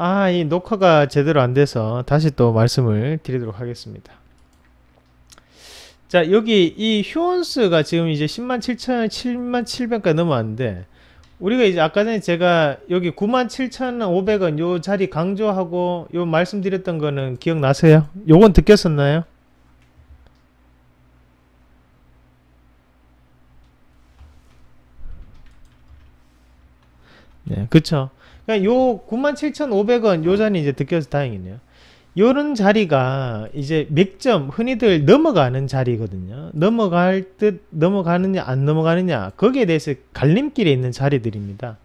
아, 이 녹화가 제대로 안 돼서 다시 또 말씀을 드리도록 하겠습니다. 자, 여기 이 휴원수가 지금 이제 10만 7천, 7만 7백까지 넘어왔는데, 우리가 이제 아까 전에 제가 여기 9만 7 5 0원요 자리 강조하고 요 말씀드렸던 거는 기억나세요? 요건 듣겠었나요? 네, 그쵸. 그러니까 요 97,500원 요 자리 이제 느껴서 다행이네요. 요런 자리가 이제 맥점 흔히들 넘어가는 자리거든요. 넘어갈 듯 넘어가느냐 안 넘어가느냐 거기에 대해서 갈림길에 있는 자리들입니다.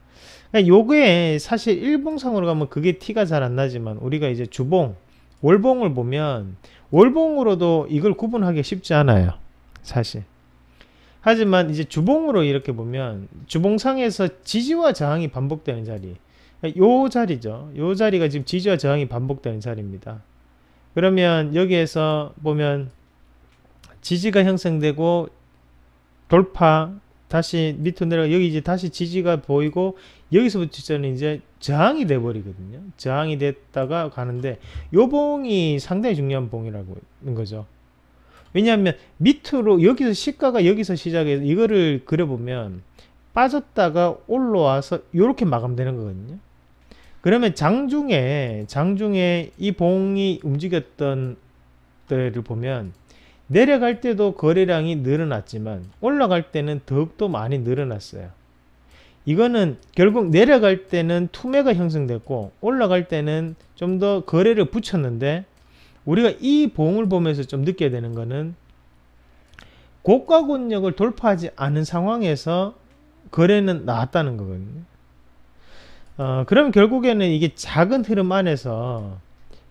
그러니까 요게 사실 일봉상으로 가면 그게 티가 잘 안 나지만 우리가 이제 주봉 월봉을 보면 월봉으로도 이걸 구분하기 쉽지 않아요. 사실. 하지만 이제 주봉으로 이렇게 보면 주봉상에서 지지와 저항이 반복되는 자리 요 자리죠. 요 자리가 지금 지지와 저항이 반복되는 자리입니다. 그러면 여기에서 보면 지지가 형성되고 돌파 다시 밑으로 내려가 여기 이제 다시 지지가 보이고 여기서부터 저는 이제 저항이 돼 버리거든요. 저항이 됐다가 가는데 요 봉이 상당히 중요한 봉이라고 하는 거죠. 왜냐하면 밑으로 여기서 시가가 여기서 시작해서 이거를 그려보면 빠졌다가 올라와서 이렇게 마감되는 거거든요. 그러면 장중에 장중에 이 봉이 움직였던 때를 보면 내려갈 때도 거래량이 늘어났지만 올라갈 때는 더욱더 많이 늘어났어요. 이거는 결국 내려갈 때는 투매가 형성됐고 올라갈 때는 좀 더 거래를 붙였는데 우리가 이 봉을 보면서 좀 느껴야 되는 것은 고가 권역을 돌파하지 않은 상황에서 거래는 나왔다는 거거든요. 어, 그럼 결국에는 이게 작은 흐름 안에서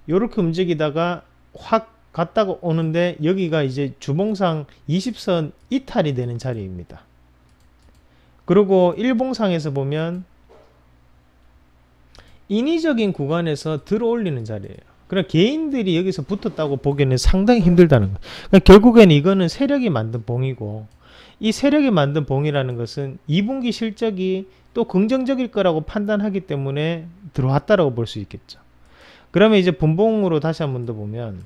이렇게 움직이다가 확 갔다가 오는데 여기가 이제 주봉상 20선 이탈이 되는 자리입니다. 그리고 일봉상에서 보면 인위적인 구간에서 들어올리는 자리예요. 그러니까 개인들이 여기서 붙었다고 보기에는 상당히 힘들다는 거예요. 그러니까 결국엔 이거는 세력이 만든 봉이고 이 세력이 만든 봉이라는 것은 2분기 실적이 또 긍정적일 거라고 판단하기 때문에 들어왔다라고 볼 수 있겠죠. 그러면 이제 분봉으로 다시 한 번 더 보면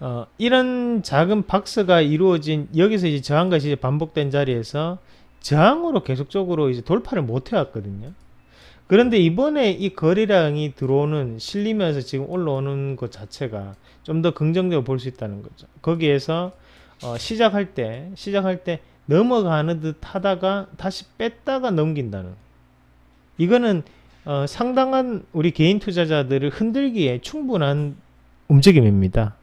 어, 이런 작은 박스가 이루어진 여기서 이제 저항과 이제 반복된 자리에서 저항으로 계속적으로 이제 돌파를 못 해왔거든요. 그런데 이번에 이 거래량이 들어오는 실리면서 지금 올라오는 것 자체가 좀 더 긍정적으로 볼 수 있다는 거죠. 거기에서 어, 시작할 때 시작할 때 넘어가는 듯 하다가 다시 뺐다가 넘긴다는 이거는 어, 상당한 우리 개인 투자자들을 흔들기에 충분한 움직임입니다.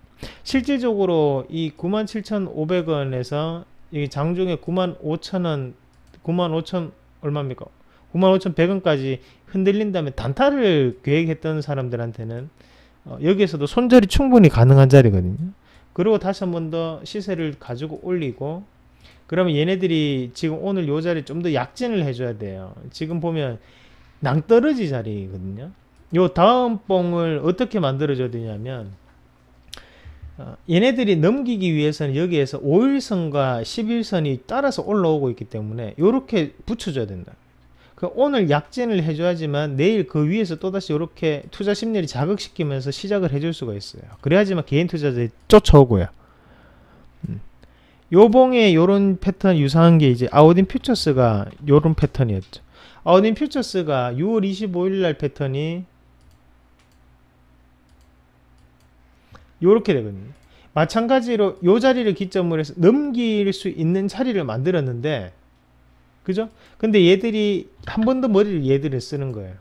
실질적으로 이 97,500원에서 이 장중에 95,000원, 95,000 얼마입니까? 95,100원까지 흔들린다면 단타를 계획했던 사람들한테는 어, 여기에서도 손절이 충분히 가능한 자리거든요. 그리고 다시 한 번 더 시세를 가지고 올리고 그러면 얘네들이 지금 오늘 요 자리 좀 더 약진을 해줘야 돼요. 지금 보면 낭떠러지 자리거든요. 요 다음 봉을 어떻게 만들어줘야 되냐면 어, 얘네들이 넘기기 위해서는 여기에서 5일선과 11선이 따라서 올라오고 있기 때문에 이렇게 붙여줘야 된다. 그 오늘 약진을 해줘야지만 내일 그 위에서 또다시 이렇게 투자 심리를 자극시키면서 시작을 해줄 수가 있어요. 그래야지만 개인 투자자들이 쫓아오고요. 음. 요봉에 요런 패턴 유사한 게 이제 아우딘 퓨처스가 요런 패턴이었죠. 아우딘 퓨처스가 6월 25일 날 패턴이 요렇게 되거든요. 마찬가지로 요 자리를 기점으로 해서 넘길 수 있는 자리를 만들었는데 그죠? 근데 얘들이 한 번 더 머리를 얘들을 쓰는 거예요.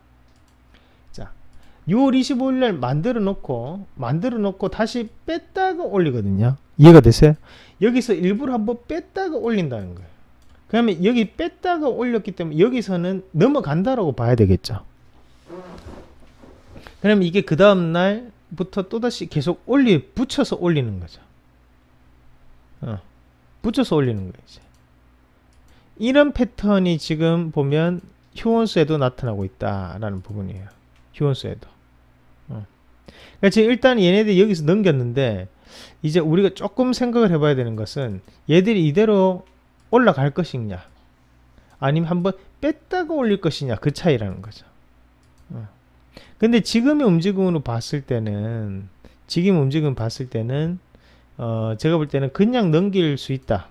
6월 25일 날 만들어 놓고 만들어 놓고 다시 뺐다가 올리거든요. 이해가 되세요? 여기서 일부러 한번 뺐다가 올린다는 거예요. 그러면 여기 뺐다가 올렸기 때문에 여기서는 넘어간다라고 봐야 되겠죠. 그러면 이게 그 다음 날부터 또다시 계속 올리 붙여서 올리는 거죠. 어, 붙여서 올리는 거예요. 이제. 이런 패턴이 지금 보면 효원수에도 나타나고 있다라는 부분이에요. 휴원소에도 어. 그러니까 지금 일단 얘네들이 여기서 넘겼는데 이제 우리가 조금 생각을 해봐야 되는 것은 얘들이 이대로 올라갈 것이냐 아니면 한번 뺐다가 올릴 것이냐 그 차이라는 거죠 어. 근데 지금의 움직임으로 봤을 때는 지금 움직임 봤을 때는 어, 제가 볼 때는 그냥 넘길 수 있다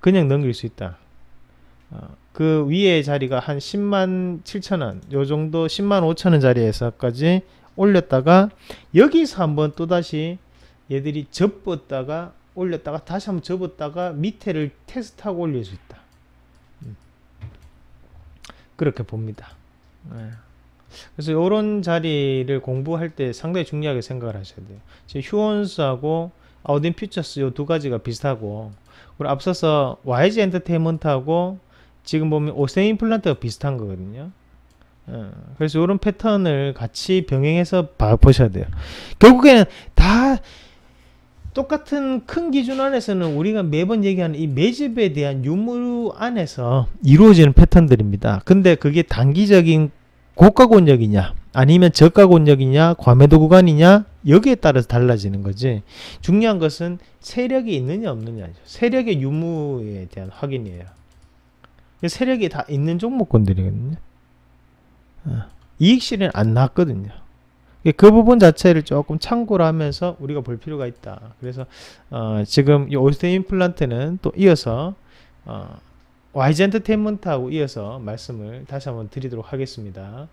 그냥 넘길 수 있다 어, 그 위에 자리가 한 10만 7천원 요 정도 10만 5천원 자리에서까지 올렸다가 여기서 한번 또다시 얘들이 접었다가 올렸다가 다시 한번 접었다가 밑에를 테스트하고 올릴 수 있다 음. 그렇게 봅니다 네. 그래서 요런 자리를 공부할 때 상당히 중요하게 생각을 하셔야 돼요 휴원수하고 아웃인 퓨처스 요 두 가지가 비슷하고 그리고 앞서서 YG 엔터테인먼트하고 지금 보면 오세 임플란트가 비슷한 거거든요. 어, 그래서 이런 패턴을 같이 병행해서 봐, 보셔야 돼요. 결국에는 다 똑같은 큰 기준 안에서는 우리가 매번 얘기하는 이 매집에 대한 유무 안에서 이루어지는 패턴들입니다. 근데 그게 단기적인 고가 권역이냐 아니면 저가 권역이냐 과매도 구간이냐 여기에 따라서 달라지는 거지 중요한 것은 세력이 있느냐 없느냐 세력의 유무에 대한 확인이에요. 세력이 다 있는 종목권들이거든요. 어, 이익 실현 안나거든요그 부분 자체를 조금 참고를 하면서 우리가 볼 필요가 있다. 그래서 어, 지금 이 오스테 임플란트는 또 이어서 어, YG 엔터테인먼트하고 이어서 말씀을 다시 한번 드리도록 하겠습니다.